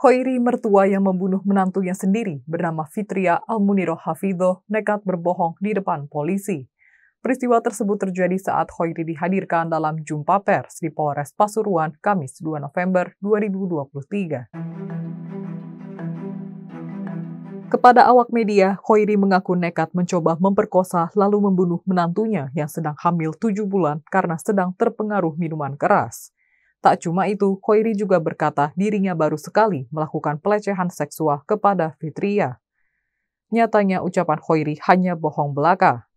Khoiri mertua yang membunuh menantunya sendiri bernama Fitria Almuniro Hafidho nekat berbohong di depan polisi. Peristiwa tersebut terjadi saat Khoiri dihadirkan dalam jumpa pers di Polres Pasuruan Kamis 2 November 2023. Kepada awak media, Khoiri mengaku nekat mencoba memperkosa lalu membunuh menantunya yang sedang hamil tujuh bulan karena sedang terpengaruh minuman keras. Tak cuma itu, Khoiri juga berkata dirinya baru sekali melakukan pelecehan seksual kepada Fitria. Nyatanya ucapan Khoiri hanya bohong belaka.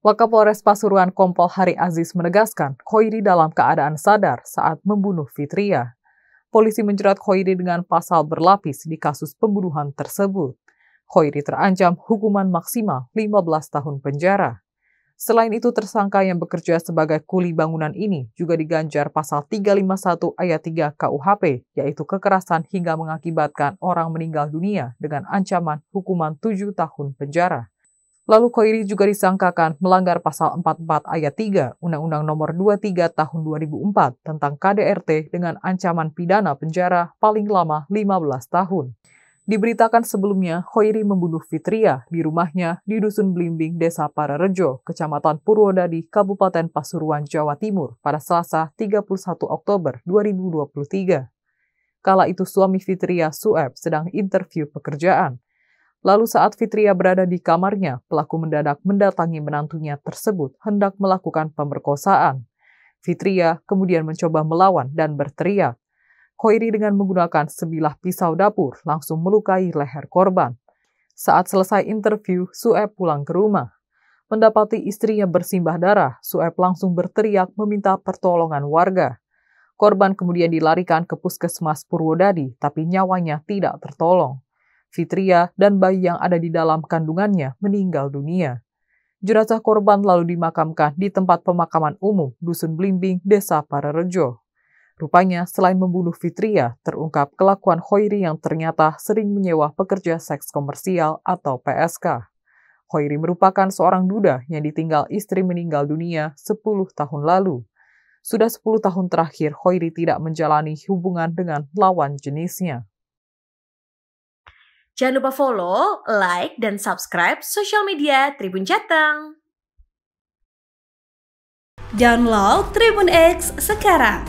Wakapolres Pasuruan Kompol Hari Aziz menegaskan Khoiri dalam keadaan sadar saat membunuh Fitria. Polisi menjerat Khoiri dengan pasal berlapis di kasus pembunuhan tersebut. Khoiri terancam hukuman maksimal 15 tahun penjara. Selain itu, tersangka yang bekerja sebagai kuli bangunan ini juga diganjar pasal 351 ayat 3 KUHP, yaitu kekerasan hingga mengakibatkan orang meninggal dunia dengan ancaman hukuman 7 tahun penjara. Lalu Koiri juga disangkakan melanggar pasal 44 ayat 3 Undang-Undang Nomor 23 Tahun 2004 tentang KDRT dengan ancaman pidana penjara paling lama 15 tahun. Diberitakan sebelumnya, Khoiri membunuh Fitria di rumahnya di Dusun Blimbing, Desa Pararejo, Kecamatan Purwodadi, Kabupaten Pasuruan, Jawa Timur pada Selasa 31 Oktober 2023. Kala itu suami Fitria, Sueb, sedang interview pekerjaan. Lalu saat Fitria berada di kamarnya, pelaku mendadak mendatangi menantunya tersebut hendak melakukan pemerkosaan. Fitria kemudian mencoba melawan dan berteriak. Khoiri dengan menggunakan sebilah pisau dapur langsung melukai leher korban. Saat selesai interview, Sueb pulang ke rumah. Mendapati istrinya bersimbah darah, Sueb langsung berteriak meminta pertolongan warga. Korban kemudian dilarikan ke puskesmas Purwodadi, tapi nyawanya tidak tertolong. Fitria dan bayi yang ada di dalam kandungannya meninggal dunia. Jenazah korban lalu dimakamkan di tempat pemakaman umum Dusun Blimbing, Desa Pararejo. Rupanya, selain membunuh Fitria, terungkap kelakuan Khoiri yang ternyata sering menyewa pekerja seks komersial atau PSK. Khoiri merupakan seorang duda yang ditinggal istri meninggal dunia 10 tahun lalu. Sudah 10 tahun terakhir, Khoiri tidak menjalani hubungan dengan lawan jenisnya. Jangan lupa follow, like, dan subscribe sosial media Tribun Jateng. Download Tribun X sekarang